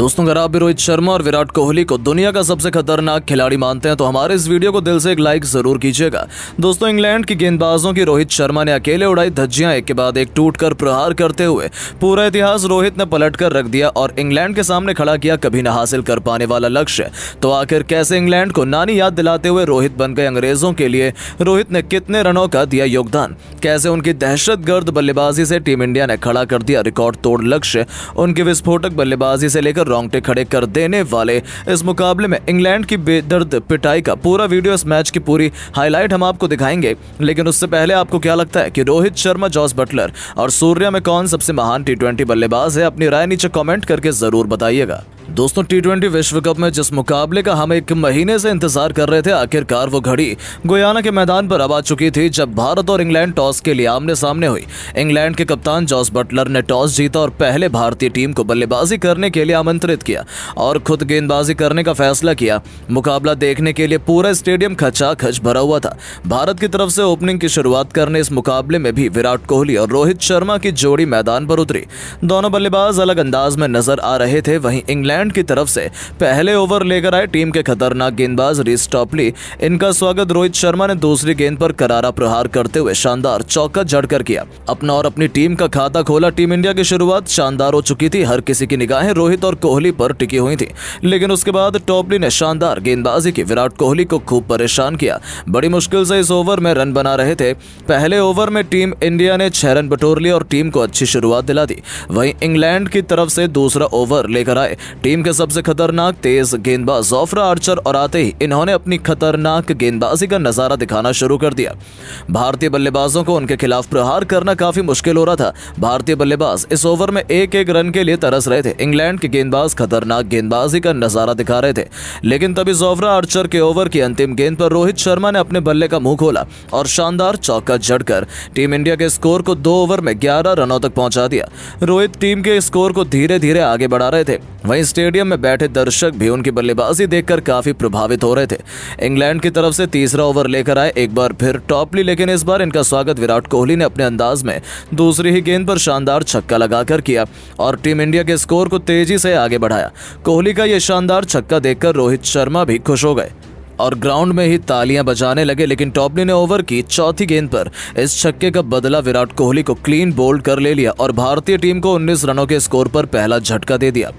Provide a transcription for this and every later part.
दोस्तों अगर आप भी रोहित शर्मा और विराट कोहली को दुनिया का सबसे खतरनाक खिलाड़ी मानते हैं तो हमारे इस वीडियो को दिल से एक लाइक जरूर कीजिएगा दोस्तों इंग्लैंड की गेंदबाजों की रोहित शर्मा ने अकेले उड़ाई धज्जियां एक के बाद एक टूट कर प्रहार करते हुए पूरा इतिहास रोहित ने पलट कर रख दिया और इंग्लैंड के सामने खड़ा किया कभी न हासिल कर पाने वाला लक्ष्य तो आखिर कैसे इंग्लैंड को नानी याद दिलाते हुए रोहित बन गए अंग्रेजों के लिए रोहित ने कितने रनों का दिया योगदान कैसे उनकी दहशत गर्द बल्लेबाजी से टीम इंडिया ने खड़ा कर दिया रिकॉर्ड तोड़ लक्ष्य उनकी विस्फोटक बल्लेबाजी से लेकर रोंगटे खड़े कर देने वाले इस मुकाबले में इंग्लैंड की बेदर्द पिटाई का पूरा वीडियो इस मैच की पूरी हाईलाइट हम आपको दिखाएंगे लेकिन उससे पहले आपको क्या लगता है कि रोहित शर्मा जॉस बटलर और सूर्या में कौन सबसे महान टी बल्लेबाज है अपनी राय नीचे कॉमेंट करके जरूर बताइएगा दोस्तों टी ट्वेंटी विश्व कप में जिस मुकाबले का हम एक महीने से इंतजार कर रहे थे आखिरकार वो घड़ी गोयाना के मैदान पर अब आ चुकी थी जब भारत और इंग्लैंड टॉस के लिए आमने सामने हुई इंग्लैंड के कप्तान जॉस बटलर ने टॉस जीता और पहले भारतीय टीम को बल्लेबाजी करने के लिए आमंत्रित किया और खुद गेंदबाजी करने का फैसला किया मुकाबला देखने के लिए पूरा स्टेडियम खचा खच भरा हुआ था भारत की तरफ से ओपनिंग की शुरुआत करने इस मुकाबले में भी विराट कोहली और रोहित शर्मा की जोड़ी मैदान पर उतरी दोनों बल्लेबाज अलग अंदाज में नजर आ रहे थे वहीं इंग्लैंड इंग्लैंड की तरफ से पहले ओवर लेकर आए टीम के खतरनाक गेंदबाज रिस टॉपली इनका स्वागत रोहित शर्मा ने दूसरी गेंद पर करारा प्रहार करते हुए शानदार चौका जड़कर किया अपना और अपनी टीम का खाता खोला टीम इंडिया की शुरुआत शानदार हो चुकी थी हर किसी की निगाहें रोहित और कोहली पर टिकी हुई थी लेकिन उसके बाद टॉपली ने शानदार गेंदबाजी की विराट कोहली को खूब परेशान किया बड़ी मुश्किल से इस ओवर में रन बना रहे थे पहले ओवर में टीम इंडिया ने छह रन बटोर लिया और टीम को अच्छी शुरुआत दिला दी वहीं इंग्लैंड की तरफ से दूसरा ओवर लेकर आए टीम के सबसे खतरनाक तेज गेंदबाज जोफ्रा आर्चर और आते ही इन्होंने अपनी खतरनाक गेंदबाजी का नजारा दिखाना शुरू कर दिया भारतीय बल्लेबाजों को उनके खिलाफ प्रहार करना काफी मुश्किल हो रहा था भारतीय बल्लेबाज इस ओवर में एक एक रन के लिए तरस रहे थे इंग्लैंड के गेंदबाज खतरनाक गेंदबाजी का नजारा दिखा रहे थे लेकिन तभी जोफ्रा आर्चर के ओवर की अंतिम गेंद पर रोहित शर्मा ने अपने बल्ले का मुंह खोला और शानदार चौका जड़कर टीम इंडिया के स्कोर को दो ओवर में ग्यारह रनों तक पहुंचा दिया रोहित टीम के स्कोर को धीरे धीरे आगे बढ़ा रहे थे वहीं स्टेडियम में बैठे दर्शक भी उनकी बल्लेबाजी देखकर काफी प्रभावित हो रहे थे इंग्लैंड की तरफ से तीसरा ओवर लेकर आए एक बार फिर टॉप ली लेकिन इस बार इनका स्वागत विराट कोहली ने अपने अंदाज में दूसरी ही गेंद पर शानदार छक्का लगाकर किया और टीम इंडिया के स्कोर को तेजी से आगे बढ़ाया कोहली का यह शानदार छक्का देखकर रोहित शर्मा भी खुश हो गए और ग्राउंड में ही तालियां बजाने लगे लेकिन टॉपनी ने ओवर की चौथी गेंद पर इस छक्के का बदला विराट कोहली को क्लीन बोल्ड कर ले लिया और भारतीय टीम को 19 रनों के स्कोर पर पहला झटका दे दिया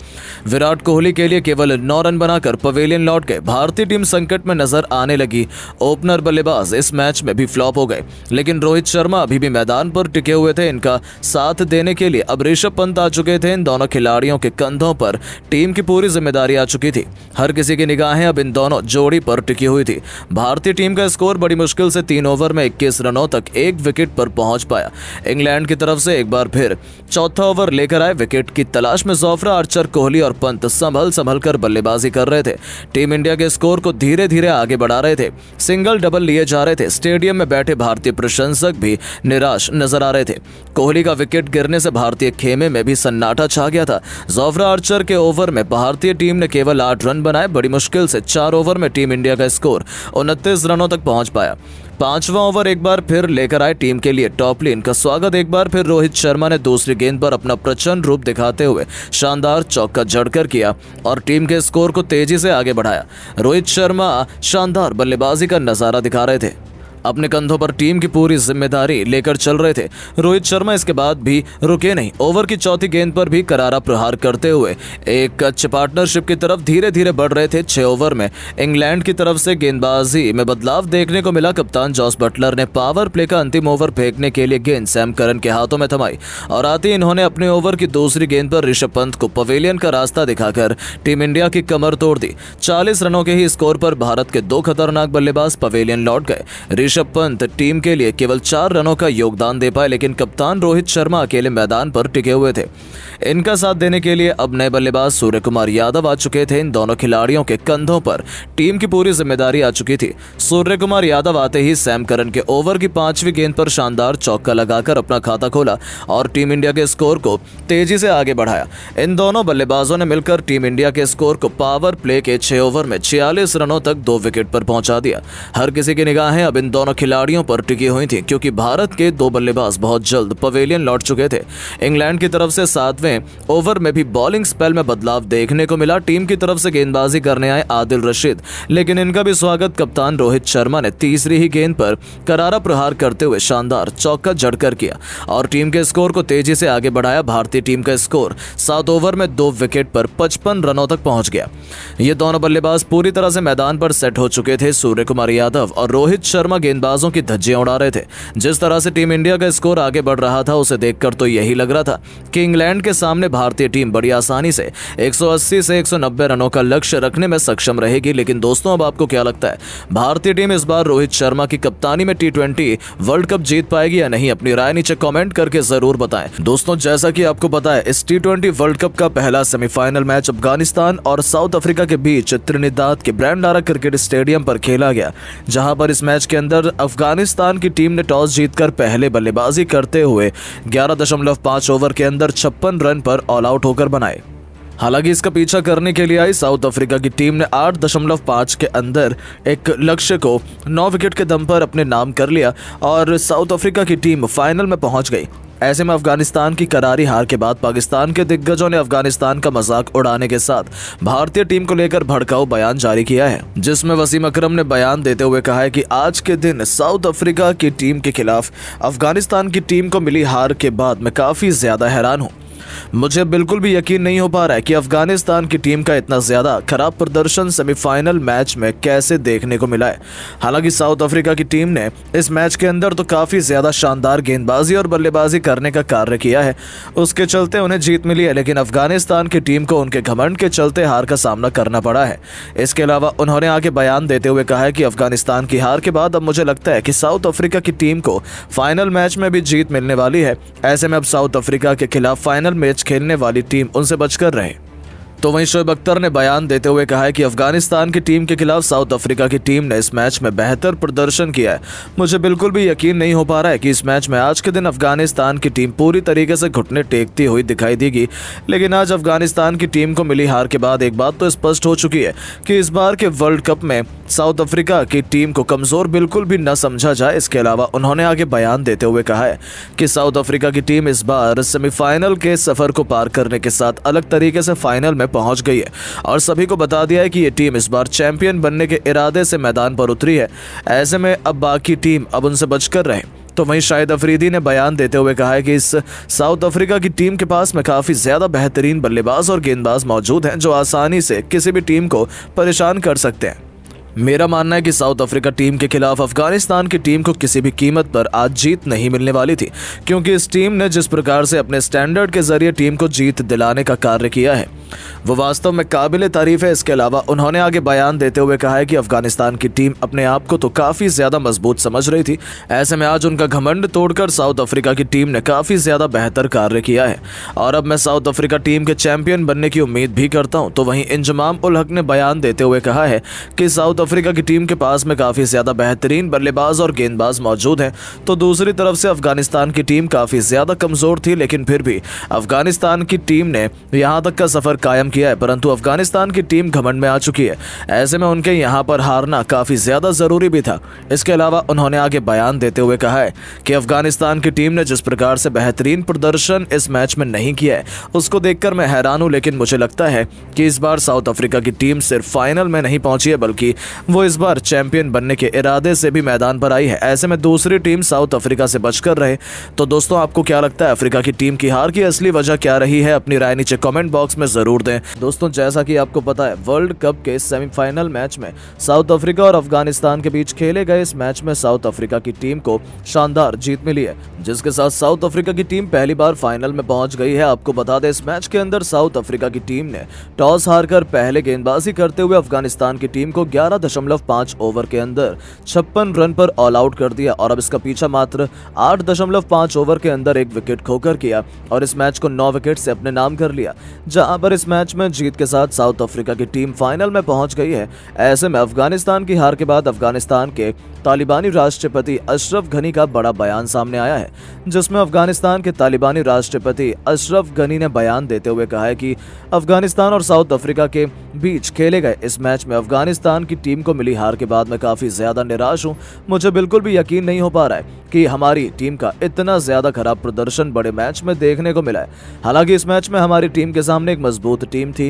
विराट कोहली के लिए केवल नौ रन बनाकर पवेलियन लौट गए भारतीय टीम संकट में नजर आने लगी ओपनर बल्लेबाज इस मैच में भी फ्लॉप हो गए लेकिन रोहित शर्मा अभी भी मैदान पर टिके हुए थे इनका साथ देने के लिए अब ऋषभ पंत आ चुके थे इन दोनों खिलाड़ियों के कंधों पर टीम की पूरी जिम्मेदारी आ चुकी थी हर किसी की निगाहें अब इन दोनों जोड़ी पर प्राप्त की हुई थी भारतीय टीम का स्कोर बड़ी मुश्किल से तीन ओवर में इक्कीस रनों तक एक विकेट पर पहुंच पाया इंग्लैंड की तरफ से एक बार फिर चौथा ओवर लेकर आए विकेट की तलाश में जोफ्रा आर्चर कोहली और पंत संभल संभल कर बल्लेबाजी कर रहे थे टीम इंडिया के स्कोर को धीरे धीरे आगे बढ़ा रहे थे सिंगल डबल लिए जा रहे थे स्टेडियम में बैठे भारतीय प्रशंसक भी निराश नजर आ रहे थे कोहली का विकेट गिरने से भारतीय खेमे में भी सन्नाटा छा गया था जोफ्रा आर्चर के ओवर में भारतीय टीम ने केवल आठ रन बनाए बड़ी मुश्किल से चार ओवर में टीम इंडिया का स्कोर उनतीस रनों तक पहुंच पाया पांचवा ओवर एक बार फिर लेकर आए टीम के लिए टॉप लेन का स्वागत एक बार फिर रोहित शर्मा ने दूसरी गेंद पर अपना प्रचंड रूप दिखाते हुए शानदार चौका जड़कर किया और टीम के स्कोर को तेजी से आगे बढ़ाया रोहित शर्मा शानदार बल्लेबाजी का नजारा दिखा रहे थे अपने कंधों पर टीम की पूरी जिम्मेदारी लेकर चल रहे थे रोहित शर्मा इसके बाद भी रुके नहीं ओवर की चौथी गेंद पर भी करारा प्रहार करते हुए एक अच्छे पार्टनरशिप की तरफ धीरे धीरे बढ़ रहे थे छह ओवर में इंग्लैंड की तरफ से गेंदबाजी में बदलाव देखने को मिला कप्तान जॉस बटलर ने पावर प्ले का अंतिम ओवर फेंकने के लिए गेंद सैम करन के हाथों में थमाई और आते इन्होंने अपने ओवर की दूसरी गेंद पर ऋषभ पंत को पवेलियन का रास्ता दिखाकर टीम इंडिया की कमर तोड़ दी चालीस रनों के ही स्कोर पर भारत के दो खतरनाक बल्लेबाज पवेलियन लौट गए ऋषभ पंत टीम के लिए केवल चार रनों का योगदान दे पाए लेकिन कप्तान रोहित शर्मा अकेले मैदान पर टिके हुए थे इनका साथ देने के लिए अब नए बल्लेबाज सूर्य कुमार यादव आ चुके थे इन दोनों खिलाड़ियों के कंधों पर टीम की पूरी जिम्मेदारी आ चुकी थी सूर्य कुमार यादव आते ही सैम करन के ओवर की पांचवी गेंद पर शानदार चौका लगाकर अपना खाता खोला और टीम इंडिया के स्कोर को तेजी से आगे बढ़ाया इन दोनों बल्लेबाजों ने मिलकर टीम इंडिया के स्कोर को पावर प्ले के छह ओवर में छियालीस रनों तक दो विकेट पर पहुंचा दिया हर किसी की निगाहें अब इन दोनों दोनों खिलाड़ियों पर टिकी हुई थी क्योंकि भारत के दो बल्लेबाज बहुत जल्द पवेलियन लौट चुके थे इंग्लैंड की तरफ से सातवें ओवर में भी बॉलिंग स्पेल में बदलाव देखने को मिला टीम की तरफ से गेंदबाजी करने आए आदिल रशीद लेकिन इनका भी स्वागत कप्तान रोहित शर्मा ने तीसरी ही गेंद पर करारा प्रहार करते हुए शानदार चौका जड़कर किया और टीम के स्कोर को तेजी से आगे बढ़ाया भारतीय टीम का स्कोर सात ओवर में दो विकेट पर पचपन रनों तक पहुंच गया ये दोनों बल्लेबाज पूरी तरह से मैदान पर सेट हो चुके थे सूर्य कुमार यादव और रोहित शर्मा गेंदबाजों की धज्जियां उड़ा रहे थे जिस तरह से टीम इंडिया का स्कोर आगे बढ़ रहा था उसे देखकर तो यही लग रहा था कि इंग्लैंड के सामने भारतीय टीम बड़ी आसानी से 180 से 190 रनों का लक्ष्य रखने में सक्षम रहेगी लेकिन दोस्तों अब आपको क्या लगता है भारतीय टीम इस बार रोहित शर्मा की कप्तानी में टी वर्ल्ड कप जीत पाएगी या नहीं अपनी राय नीचे कॉमेंट करके जरूर बताए दोस्तों जैसा की आपको पता है इस टी वर्ल्ड कप का पहला सेमीफाइनल मैच अफगानिस्तान और साउथ अफ्रीका के बीच त्रिनिदाद के ब्रांडारा क्रिकेट स्टेडियम पर खेला गया जहां पर इस मैच के अंदर पर अफगानिस्तान की टीम ने टॉस जीतकर पहले बल्लेबाजी करते हुए 11.5 ओवर के अंदर छप्पन रन पर ऑल आउट होकर बनाए हालांकि इसका पीछा करने के लिए आई साउथ अफ्रीका की टीम ने 8.5 के अंदर एक लक्ष्य को 9 विकेट के दम पर अपने नाम कर लिया और साउथ अफ्रीका की टीम फाइनल में पहुंच गई ऐसे में अफगानिस्तान की करारी हार के बाद पाकिस्तान के दिग्गजों ने अफगानिस्तान का मजाक उड़ाने के साथ भारतीय टीम को लेकर भड़काऊ बयान जारी किया है जिसमें वसीम अकरम ने बयान देते हुए कहा है कि आज के दिन साउथ अफ्रीका की टीम के खिलाफ अफगानिस्तान की टीम को मिली हार के बाद मैं काफी ज्यादा हैरान हूँ मुझे बिल्कुल भी यकीन नहीं हो पा रहा है कि अफगानिस्तान की टीम का इतना ज़्यादा खराब प्रदर्शन सेमीफाइनल मैच में कैसे देखने को मिला है हालांकि साउथ अफ्रीका की टीम ने इस मैच के अंदर तो काफ़ी ज़्यादा शानदार गेंदबाजी और बल्लेबाजी करने का कार्य किया है उसके चलते उन्हें जीत मिली है लेकिन अफगानिस्तान की टीम को उनके घमंड के चलते हार का सामना करना पड़ा है इसके अलावा उन्होंने आगे बयान देते हुए कहा है कि अफगानिस्तान की हार के बाद अब मुझे लगता है कि साउथ अफ्रीका की टीम को फाइनल मैच में भी जीत मिलने वाली है ऐसे में अब साउथ अफ्रीका के खिलाफ फाइनल मैच खेलने वाली टीम उनसे बचकर रहे तो वहीं शोएब अख्तर ने बयान देते हुए कहा है कि अफगानिस्तान की टीम के खिलाफ साउथ अफ्रीका की टीम ने इस मैच में बेहतर प्रदर्शन किया है मुझे बिल्कुल भी यकीन नहीं हो पा रहा है कि इस मैच में आज के दिन अफगानिस्तान की टीम पूरी तरीके से घुटने टेकती हुई दिखाई देगी लेकिन आज अफगानिस्तान की टीम को मिली हार के बाद एक बात तो स्पष्ट हो चुकी है कि इस बार के वर्ल्ड कप में साउथ अफ्रीका की टीम को कमज़ोर बिल्कुल भी न समझा जाए इसके अलावा उन्होंने आगे बयान देते हुए कहा है कि साउथ अफ्रीका की टीम इस बार सेमीफाइनल के सफ़र को पार करने के साथ अलग तरीके से फाइनल में पहुंच गई है और सभी को बता दिया है कि ये टीम इस बार चैंपियन बनने के इरादे से मैदान पर उतरी है ऐसे में अब बाकी टीम अब उनसे बचकर रहे तो वहीं शाहिद अफरीदी ने बयान देते हुए कहा है कि इस साउथ अफ्रीका की टीम के पास में काफ़ी ज़्यादा बेहतरीन बल्लेबाज और गेंदबाज मौजूद हैं जो आसानी से किसी भी टीम को परेशान कर सकते हैं मेरा मानना है कि साउथ अफ्रीका टीम के खिलाफ अफगानिस्तान की टीम को किसी भी कीमत पर आज जीत नहीं मिलने वाली थी क्योंकि इस टीम ने जिस प्रकार से अपने स्टैंडर्ड के जरिए टीम को जीत दिलाने का कार्य किया है वो वास्तव में काबिल तारीफ है इसके अलावा उन्होंने आगे बयान देते हुए कहा है कि अफगानिस्तान की टीम अपने आप को तो काफ़ी ज़्यादा मजबूत समझ रही थी ऐसे में आज उनका घमंड तोड़कर साउथ अफ्रीका की टीम ने काफ़ी ज़्यादा बेहतर कार्य किया है और अब मैं साउथ अफ्रीका टीम के चैंपियन बनने की उम्मीद भी करता हूँ तो वहीं इंजमाम उल हक ने बयान देते हुए कहा है कि साउथ अफ्रीका की टीम के पास में काफ़ी ज़्यादा बेहतरीन बल्लेबाज और गेंदबाज मौजूद हैं तो दूसरी तरफ से अफगानिस्तान की टीम काफ़ी ज़्यादा कमज़ोर थी लेकिन फिर भी अफगानिस्तान की टीम ने यहाँ तक का सफ़र कायम किया है परंतु अफगानिस्तान की टीम घमंड में आ चुकी है ऐसे में उनके यहाँ पर हारना काफ़ी ज़्यादा ज़रूरी भी था इसके अलावा उन्होंने आगे बयान देते हुए कहा है कि अफगानिस्तान की टीम ने जिस प्रकार से बेहतरीन प्रदर्शन इस मैच में नहीं किया है उसको देखकर मैं हैरान हूँ लेकिन मुझे लगता है कि इस बार साउथ अफ्रीका की टीम सिर्फ फाइनल में नहीं पहुंची है बल्कि वो इस बार चैंपियन बनने के इरादे से भी मैदान पर आई है ऐसे में दूसरी टीम साउथ अफ्रीका से बचकर रहे तो दोस्तों आपको क्या लगता है अफ्रीका की टीम की हार की असली वजह क्या रही है अपनी राय नीचे कॉमेंट बॉक्स में जरूर जरूर दें दोस्तों जैसा कि आपको पता है वर्ल्ड कप के सेमीफाइनल मैच में साउथ अफ्रीका और अफगानिस्तान के बीच खेले गए इस मैच में साउथ अफ्रीका की टीम को शानदार जीत मिली है जिसके साथ साउथ अफ्रीका की टीम पहली बार फाइनल में पहुंच गई है आपको बता दें इस मैच के अंदर साउथ अफ्रीका की टीम ने टॉस हारकर पहले गेंदबाजी करते हुए अफगानिस्तान की टीम को ग्यारह ओवर के अंदर छप्पन रन पर ऑल आउट कर दिया और अब इसका पीछा मात्र आठ ओवर के अंदर एक विकेट खोकर किया और इस मैच को नौ विकेट से अपने नाम कर लिया जहां पर इस मैच में जीत के साथ साउथ अफ्रीका की टीम फाइनल में पहुंच गई है ऐसे में अफगानिस्तान की हार के बाद अफगानिस्तान के तालिबानी राष्ट्रपति अशरफ घनी का बड़ा बयान सामने आया है जिसमें अफगानिस्तान के तालिबानी राष्ट्रपति अशरफ घनी ने बयान देते हुए कहा है कि अफगानिस्तान और साउथ अफ्रीका के बीच खेले गए इस मैच में अफगानिस्तान की टीम को मिली हार के बाद मैं काफ़ी ज़्यादा निराश हूँ मुझे बिल्कुल भी यकीन नहीं हो पा रहा है कि हमारी टीम का इतना ज़्यादा खराब प्रदर्शन बड़े मैच में देखने को मिला है हालांकि इस मैच में हमारी टीम के सामने एक मजबूत टीम थी